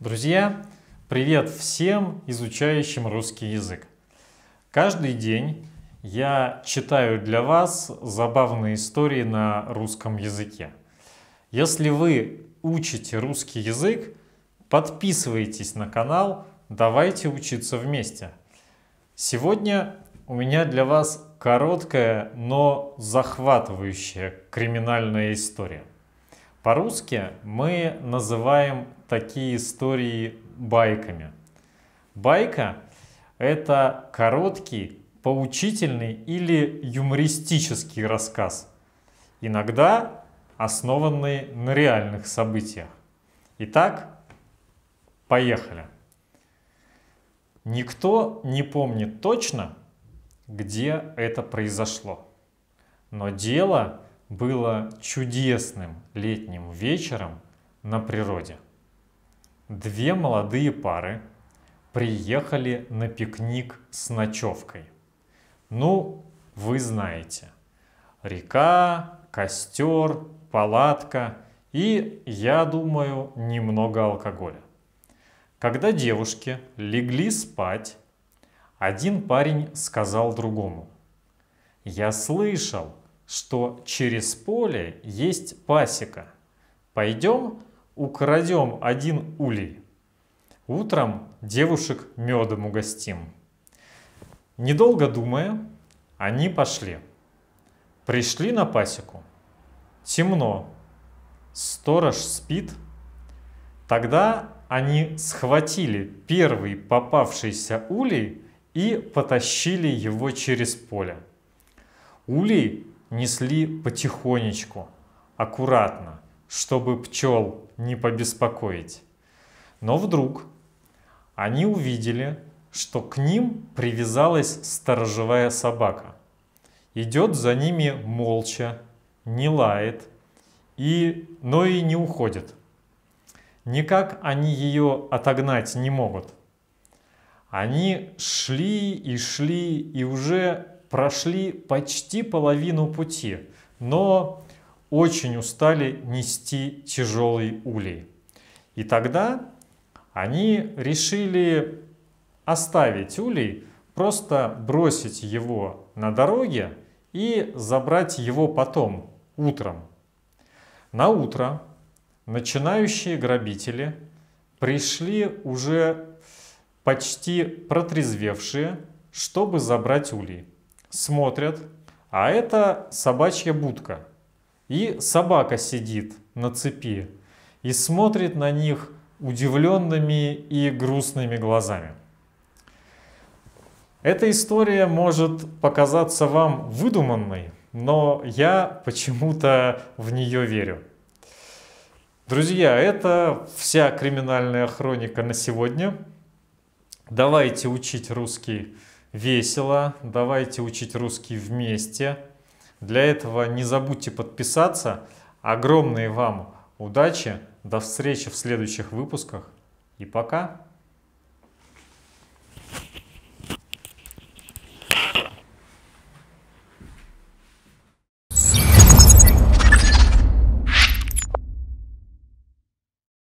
Друзья, привет всем изучающим русский язык. Каждый день я читаю для вас забавные истории на русском языке. Если вы учите русский язык, подписывайтесь на канал, давайте учиться вместе. Сегодня у меня для вас короткая, но захватывающая криминальная история – по-русски мы называем такие истории байками. Байка — это короткий, поучительный или юмористический рассказ, иногда основанный на реальных событиях. Итак, поехали. Никто не помнит точно, где это произошло. Но дело было чудесным летним вечером на природе. Две молодые пары приехали на пикник с ночевкой. Ну, вы знаете, река, костер, палатка и, я думаю, немного алкоголя. Когда девушки легли спать, один парень сказал другому. «Я слышал, что через поле есть пасека. Пойдем украдем один улей. Утром девушек медом угостим. Недолго думая, они пошли. Пришли на пасеку. Темно. Сторож спит. Тогда они схватили первый попавшийся улей и потащили его через поле. Улей несли потихонечку, аккуратно, чтобы пчел не побеспокоить. Но вдруг они увидели, что к ним привязалась сторожевая собака. Идет за ними молча, не лает, и, но и не уходит. Никак они ее отогнать не могут. Они шли и шли, и уже прошли почти половину пути, но очень устали нести тяжелый улей. И тогда они решили оставить улей, просто бросить его на дороге и забрать его потом, утром. На утро начинающие грабители пришли уже почти протрезвевшие, чтобы забрать улей смотрят, а это собачья будка. И собака сидит на цепи и смотрит на них удивленными и грустными глазами. Эта история может показаться вам выдуманной, но я почему-то в нее верю. Друзья, это вся криминальная хроника на сегодня. Давайте учить русский весело. Давайте учить русский вместе. Для этого не забудьте подписаться. Огромные вам удачи. До встречи в следующих выпусках. И пока.